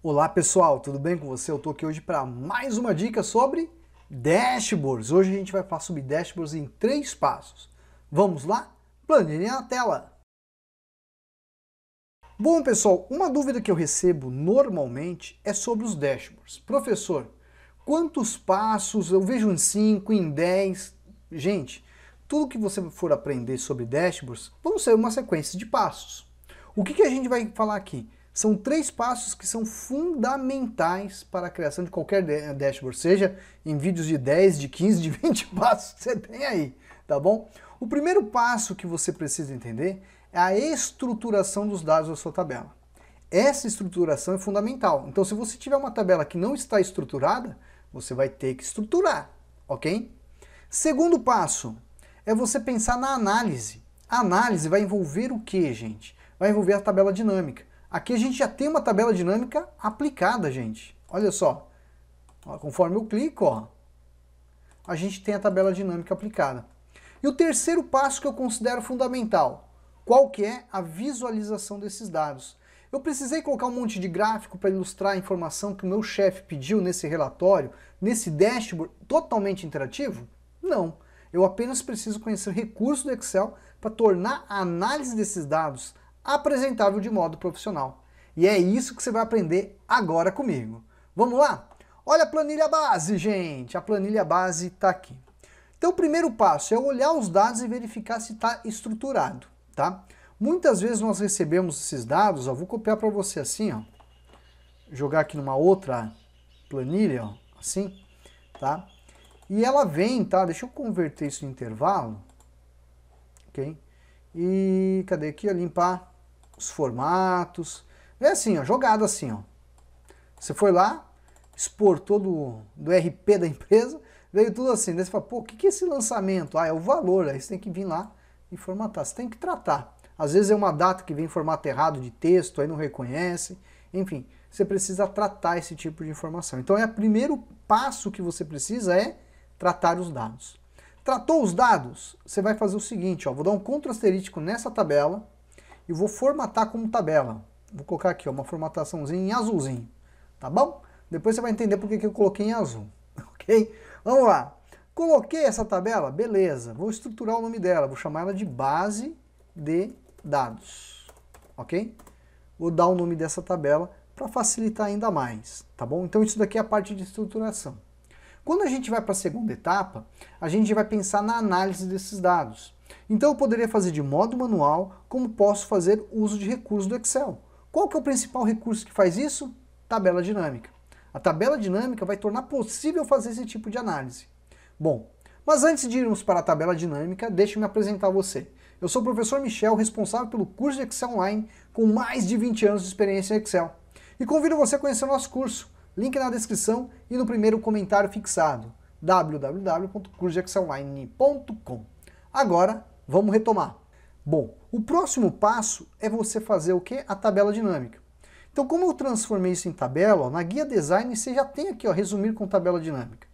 Olá pessoal, tudo bem com você? Eu estou aqui hoje para mais uma dica sobre dashboards. Hoje a gente vai falar sobre dashboards em três passos. Vamos lá? Planilha na tela. Bom pessoal, uma dúvida que eu recebo normalmente é sobre os dashboards. Professor, quantos passos? Eu vejo em 5, em 10. Gente, tudo que você for aprender sobre dashboards vão ser uma sequência de passos. O que, que a gente vai falar aqui? São três passos que são fundamentais para a criação de qualquer eh, dashboard, seja em vídeos de 10, de 15, de 20 passos que você tem aí, tá bom? O primeiro passo que você precisa entender é a estruturação dos dados da sua tabela. Essa estruturação é fundamental. Então, se você tiver uma tabela que não está estruturada, você vai ter que estruturar, ok? Segundo passo é você pensar na análise. A análise vai envolver o que, gente? Vai envolver a tabela dinâmica. Aqui a gente já tem uma tabela dinâmica aplicada, gente. Olha só. Ó, conforme eu clico, ó, a gente tem a tabela dinâmica aplicada. E o terceiro passo que eu considero fundamental, qual que é a visualização desses dados. Eu precisei colocar um monte de gráfico para ilustrar a informação que o meu chefe pediu nesse relatório, nesse dashboard totalmente interativo? Não. Eu apenas preciso conhecer recursos do Excel para tornar a análise desses dados, apresentável de modo profissional. E é isso que você vai aprender agora comigo. Vamos lá? Olha a planilha base, gente! A planilha base está aqui. Então, o primeiro passo é olhar os dados e verificar se está estruturado, tá? Muitas vezes nós recebemos esses dados, ó, vou copiar para você assim, ó, jogar aqui numa outra planilha, ó, assim, tá? E ela vem, tá? Deixa eu converter isso em intervalo, ok? E cadê aqui? Limpar os formatos. É assim, ó, jogado assim, ó. Você foi lá, exportou do, do RP da empresa, veio tudo assim. Daí você fala, pô, o que, que é esse lançamento? Ah, é o valor. Aí você tem que vir lá e formatar. Você tem que tratar. Às vezes é uma data que vem em formato errado de texto, aí não reconhece. Enfim, você precisa tratar esse tipo de informação. Então, é o primeiro passo que você precisa é tratar os dados. Tratou os dados? Você vai fazer o seguinte, ó, vou dar um contra asterítico nessa tabela, e vou formatar como tabela. Vou colocar aqui ó, uma formataçãozinha em azulzinho, tá bom? Depois você vai entender por que eu coloquei em azul, ok? Vamos lá. Coloquei essa tabela, beleza. Vou estruturar o nome dela, vou chamar ela de base de dados, ok? Vou dar o nome dessa tabela para facilitar ainda mais, tá bom? Então isso daqui é a parte de estruturação. Quando a gente vai para a segunda etapa, a gente vai pensar na análise desses dados. Então eu poderia fazer de modo manual, como posso fazer uso de recursos do Excel. Qual que é o principal recurso que faz isso? Tabela dinâmica. A tabela dinâmica vai tornar possível fazer esse tipo de análise. Bom, mas antes de irmos para a tabela dinâmica, deixe-me apresentar você. Eu sou o professor Michel, responsável pelo curso de Excel Online, com mais de 20 anos de experiência em Excel. E convido você a conhecer o nosso curso Link na descrição e no primeiro comentário fixado, www.cursoexonline.com. Agora, vamos retomar. Bom, o próximo passo é você fazer o que? A tabela dinâmica. Então, como eu transformei isso em tabela, ó, na guia design você já tem aqui, ó, resumir com tabela dinâmica.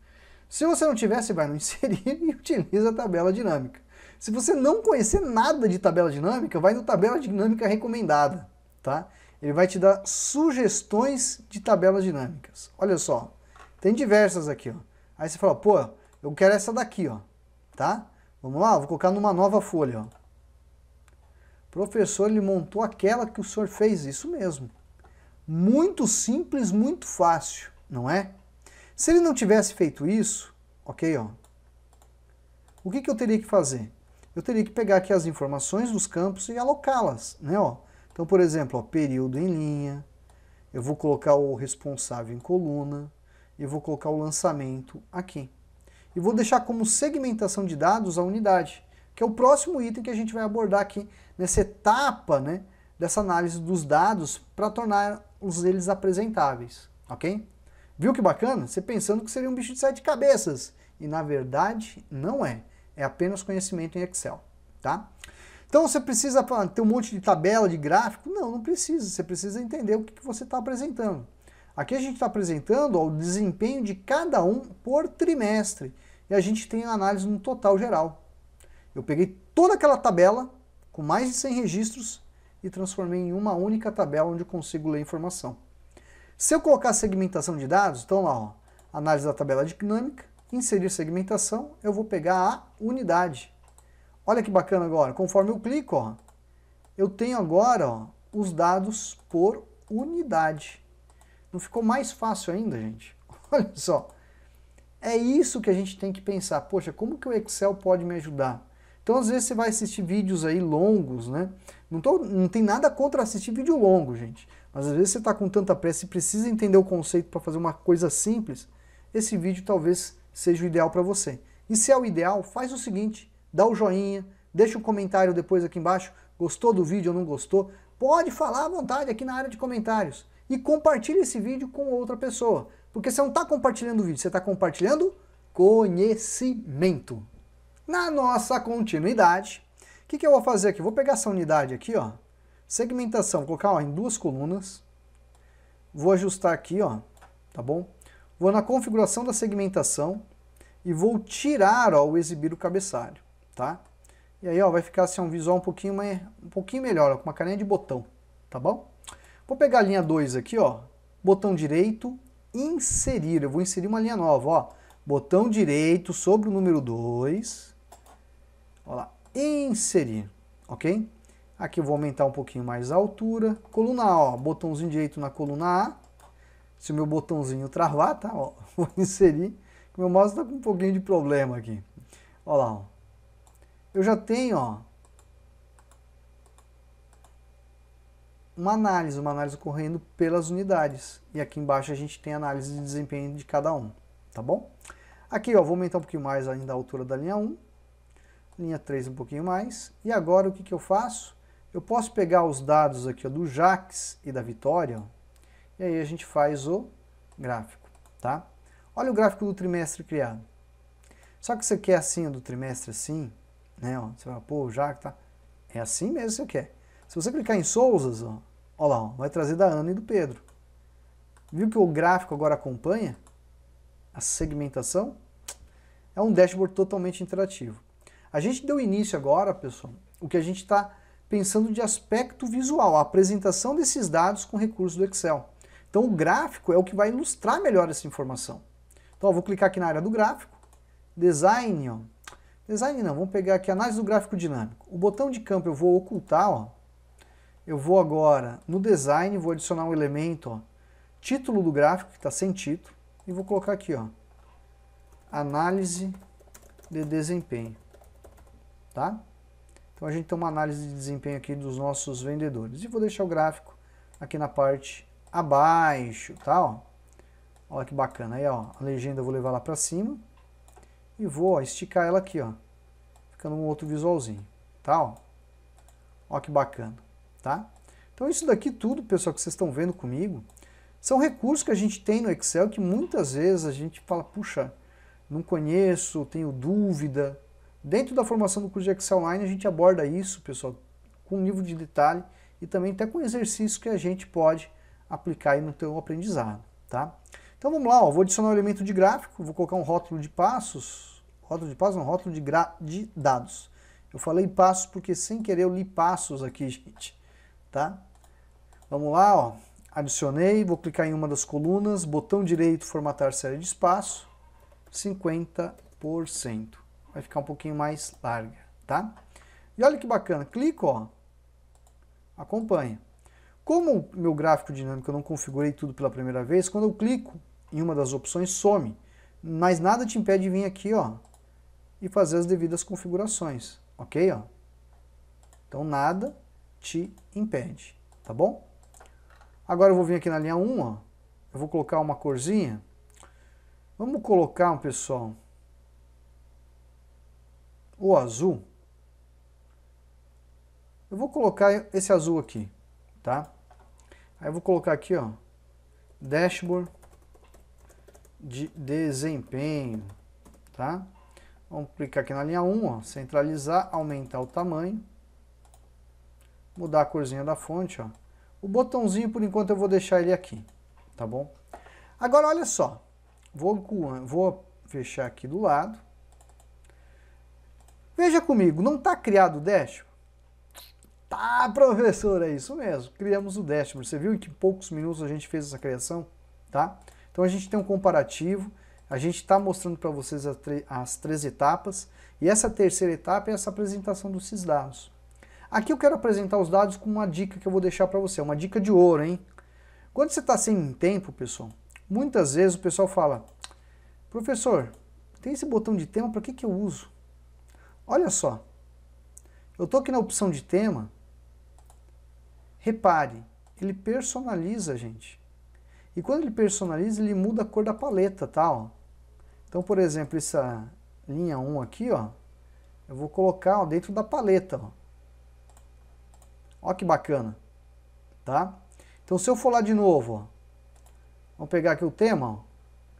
Se você não tiver, você vai no inserir e utiliza a tabela dinâmica. Se você não conhecer nada de tabela dinâmica, vai no tabela dinâmica recomendada, tá? Ele vai te dar sugestões de tabelas dinâmicas. Olha só, tem diversas aqui, ó. Aí você fala, pô, eu quero essa daqui, ó, tá? Vamos lá, vou colocar numa nova folha, ó. professor, ele montou aquela que o senhor fez, isso mesmo. Muito simples, muito fácil, não é? Se ele não tivesse feito isso, ok, ó, o que, que eu teria que fazer? Eu teria que pegar aqui as informações dos campos e alocá-las, né, ó. Então, por exemplo, ó, período em linha, eu vou colocar o responsável em coluna, e vou colocar o lançamento aqui. E vou deixar como segmentação de dados a unidade, que é o próximo item que a gente vai abordar aqui nessa etapa né, dessa análise dos dados para tornar os eles apresentáveis, ok? Viu que bacana? Você pensando que seria um bicho de sete cabeças, e na verdade não é, é apenas conhecimento em Excel, tá? Então você precisa ter um monte de tabela, de gráfico? Não, não precisa. Você precisa entender o que, você está apresentando. Aqui a gente está apresentando ó, o desempenho de cada um por trimestre. E a gente tem a análise no total geral. Eu peguei toda aquela tabela, com mais de 100 registros, e transformei em uma única tabela onde eu consigo ler informação. Se eu colocar segmentação de dados, então lá, ó, análise da tabela dinâmica, inserir segmentação, eu vou pegar a unidade. Olha que bacana agora, conforme eu clico, ó, eu tenho agora ó, os dados por unidade. Não ficou mais fácil ainda, gente? Olha só. É isso que a gente tem que pensar. Poxa, como que o Excel pode me ajudar? Então, às vezes, você vai assistir vídeos aí longos, né? Não, tô, não tem nada contra assistir vídeo longo, gente. Mas, às vezes, você está com tanta pressa e precisa entender o conceito para fazer uma coisa simples. Esse vídeo talvez seja o ideal para você. E se é o ideal, faz o seguinte dá o joinha, deixa um comentário depois aqui embaixo, gostou do vídeo ou não gostou, pode falar à vontade aqui na área de comentários. E compartilhe esse vídeo com outra pessoa, porque você não está compartilhando o vídeo, você está compartilhando conhecimento. Na nossa continuidade, o que, que eu vou fazer aqui? Vou pegar essa unidade aqui, ó, segmentação, colocar ó, em duas colunas, vou ajustar aqui, ó, tá bom? Vou na configuração da segmentação e vou tirar ó, o exibir o cabeçalho tá? E aí, ó, vai ficar assim um visual um pouquinho, mais, um pouquinho melhor, ó, com uma carinha de botão, tá bom? Vou pegar a linha 2 aqui, ó, botão direito, inserir, eu vou inserir uma linha nova, ó, botão direito sobre o número 2, ó lá, inserir, ok? Aqui eu vou aumentar um pouquinho mais a altura, coluna A, ó, botãozinho direito na coluna A, se o meu botãozinho travar, tá, ó, vou inserir, meu mouse está com um pouquinho de problema aqui, ó lá, ó eu já tenho ó, uma análise, uma análise ocorrendo pelas unidades. E aqui embaixo a gente tem a análise de desempenho de cada um, tá bom? Aqui, ó, vou aumentar um pouquinho mais ainda a altura da linha 1, linha 3 um pouquinho mais. E agora o que, que eu faço? Eu posso pegar os dados aqui ó, do Jax e da Vitória, ó, e aí a gente faz o gráfico, tá? Olha o gráfico do trimestre criado. Só que você quer assim, do trimestre assim, né, ó, você fala, pô, já que tá... É assim mesmo que você quer. Se você clicar em Souzas, ó, ó lá, ó, vai trazer da Ana e do Pedro. Viu que o gráfico agora acompanha a segmentação? É um dashboard totalmente interativo. A gente deu início agora, pessoal, o que a gente está pensando de aspecto visual, a apresentação desses dados com recursos do Excel. Então o gráfico é o que vai ilustrar melhor essa informação. Então ó, vou clicar aqui na área do gráfico, design, ó, Design não, vamos pegar aqui análise do gráfico dinâmico. O botão de campo eu vou ocultar, ó. Eu vou agora no design, vou adicionar um elemento, ó, título do gráfico, que está sem título, e vou colocar aqui, ó, análise de desempenho, tá? Então a gente tem uma análise de desempenho aqui dos nossos vendedores. E vou deixar o gráfico aqui na parte abaixo, tá, ó. Olha que bacana, aí ó, a legenda eu vou levar lá para cima e vou ó, esticar ela aqui, ó, ficando um outro visualzinho, tá? Ó, ó que bacana, tá? Então isso daqui tudo, pessoal, que vocês estão vendo comigo, são recursos que a gente tem no Excel que muitas vezes a gente fala, puxa, não conheço, tenho dúvida. Dentro da formação do curso de Excel Online a gente aborda isso, pessoal, com nível de detalhe e também até com exercício que a gente pode aplicar aí no teu aprendizado, tá? Então vamos lá, ó, vou adicionar um elemento de gráfico, vou colocar um rótulo de passos, rótulo de passos um rótulo de, gra... de dados. Eu falei passos porque sem querer eu li passos aqui, gente, tá? Vamos lá, ó, adicionei, vou clicar em uma das colunas, botão direito, formatar série de espaço, 50%. Vai ficar um pouquinho mais larga, tá? E olha que bacana, clico, ó, acompanha. Como o meu gráfico dinâmico eu não configurei tudo pela primeira vez, quando eu clico, em uma das opções, some. Mas nada te impede de vir aqui, ó, e fazer as devidas configurações, ok? Ó? Então nada te impede, tá bom? Agora eu vou vir aqui na linha 1, ó, eu vou colocar uma corzinha. Vamos colocar, pessoal, o azul. Eu vou colocar esse azul aqui, tá? Aí eu vou colocar aqui, ó, dashboard, de desempenho, tá? Vamos clicar aqui na linha 1, ó, centralizar, aumentar o tamanho, mudar a corzinha da fonte, ó. O botãozinho, por enquanto, eu vou deixar ele aqui, tá bom? Agora, olha só, vou, vou fechar aqui do lado. Veja comigo, não está criado o dashboard? Tá, professor, é isso mesmo, criamos o dashboard. Você viu em que poucos minutos a gente fez essa criação, tá? Então a gente tem um comparativo, a gente está mostrando para vocês as três etapas, e essa terceira etapa é essa apresentação desses dados. Aqui eu quero apresentar os dados com uma dica que eu vou deixar para você, uma dica de ouro, hein? Quando você está sem tempo, pessoal, muitas vezes o pessoal fala, professor, tem esse botão de tema, para que, que eu uso? Olha só, eu estou aqui na opção de tema, repare, ele personaliza, gente. E quando ele personaliza, ele muda a cor da paleta, tá? Ó. Então, por exemplo, essa linha 1 aqui, ó, eu vou colocar ó, dentro da paleta, ó. Ó que bacana, tá? Então, se eu for lá de novo, ó, vamos pegar aqui o tema, ó,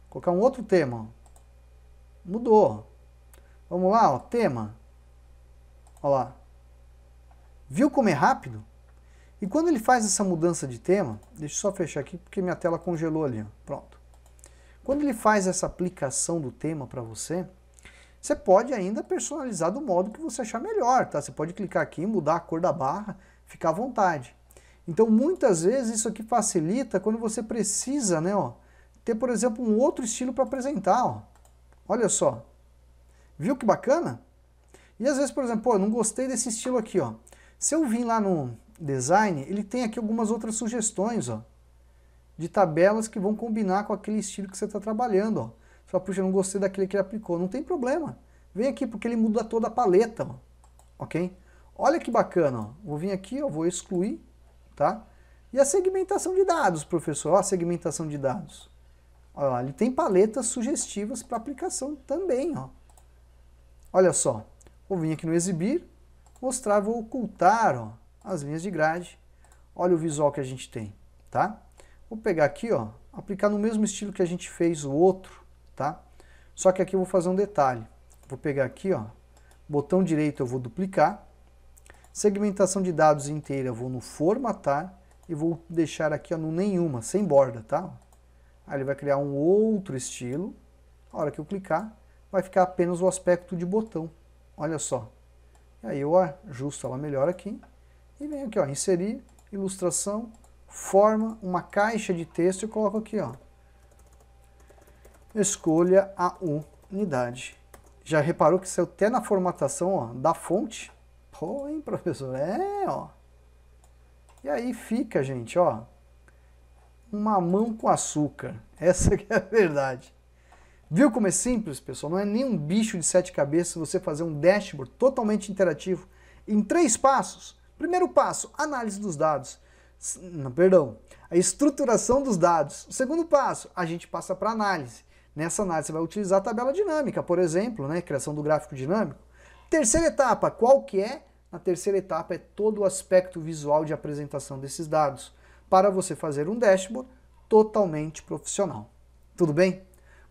colocar um outro tema, ó. Mudou, Vamos lá, ó, tema. Ó lá. Viu como é rápido? E quando ele faz essa mudança de tema, deixa eu só fechar aqui porque minha tela congelou ali, ó. pronto. Quando ele faz essa aplicação do tema para você, você pode ainda personalizar do modo que você achar melhor, tá? Você pode clicar aqui, mudar a cor da barra, ficar à vontade. Então, muitas vezes, isso aqui facilita quando você precisa, né, ó, ter, por exemplo, um outro estilo para apresentar, ó. Olha só. Viu que bacana? E às vezes, por exemplo, pô, eu não gostei desse estilo aqui, ó. Se eu vim lá no, Design, ele tem aqui algumas outras sugestões, ó, de tabelas que vão combinar com aquele estilo que você está trabalhando, ó. Só, puxa, não gostei daquele que ele aplicou. Não tem problema. Vem aqui, porque ele muda toda a paleta, ó. ok? Olha que bacana, ó. Vou vir aqui, ó, vou excluir, tá? E a segmentação de dados, professor, ó, a segmentação de dados. lá, ele tem paletas sugestivas para aplicação também, ó. Olha só, vou vir aqui no exibir, mostrar, vou ocultar, ó as linhas de grade. Olha o visual que a gente tem, tá? Vou pegar aqui, ó, aplicar no mesmo estilo que a gente fez o outro, tá? Só que aqui eu vou fazer um detalhe. Vou pegar aqui, ó, botão direito eu vou duplicar. Segmentação de dados inteira eu vou no formatar e vou deixar aqui ó, no nenhuma, sem borda, tá? Aí ele vai criar um outro estilo. A hora que eu clicar, vai ficar apenas o aspecto de botão. Olha só. E aí eu ajusto ela melhor aqui. E venho aqui, ó, inserir, ilustração, forma, uma caixa de texto e coloco aqui, ó. Escolha a unidade. Já reparou que saiu até na formatação, ó, da fonte? Pô, hein, professor? É, ó. E aí fica, gente, ó. Uma mão com açúcar. Essa que é a verdade. Viu como é simples, pessoal? Não é nem um bicho de sete cabeças você fazer um dashboard totalmente interativo em três passos. Primeiro passo, análise dos dados. Não, perdão, a estruturação dos dados. O segundo passo, a gente passa para análise. Nessa análise você vai utilizar a tabela dinâmica, por exemplo, né, criação do gráfico dinâmico. Terceira etapa, qual que é? A terceira etapa é todo o aspecto visual de apresentação desses dados, para você fazer um dashboard totalmente profissional. Tudo bem?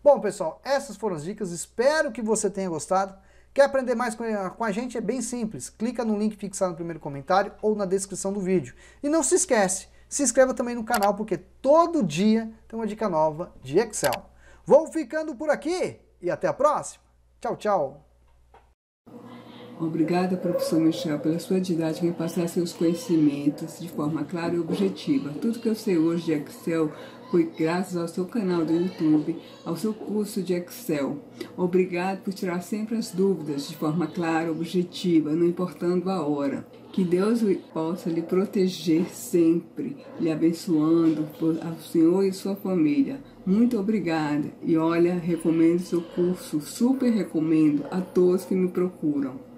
Bom, pessoal, essas foram as dicas, espero que você tenha gostado. Quer aprender mais com a gente? É bem simples. Clica no link fixado no primeiro comentário ou na descrição do vídeo. E não se esquece, se inscreva também no canal, porque todo dia tem uma dica nova de Excel. Vou ficando por aqui e até a próxima. Tchau, tchau. Obrigada, professor Michel, pela sua didática em passar seus conhecimentos de forma clara e objetiva. Tudo que eu sei hoje de Excel foi graças ao seu canal do YouTube, ao seu curso de Excel. Obrigado por tirar sempre as dúvidas de forma clara, objetiva, não importando a hora. Que Deus possa lhe proteger sempre, lhe abençoando ao Senhor e sua família. Muito obrigada. E olha, recomendo seu curso, super recomendo a todos que me procuram.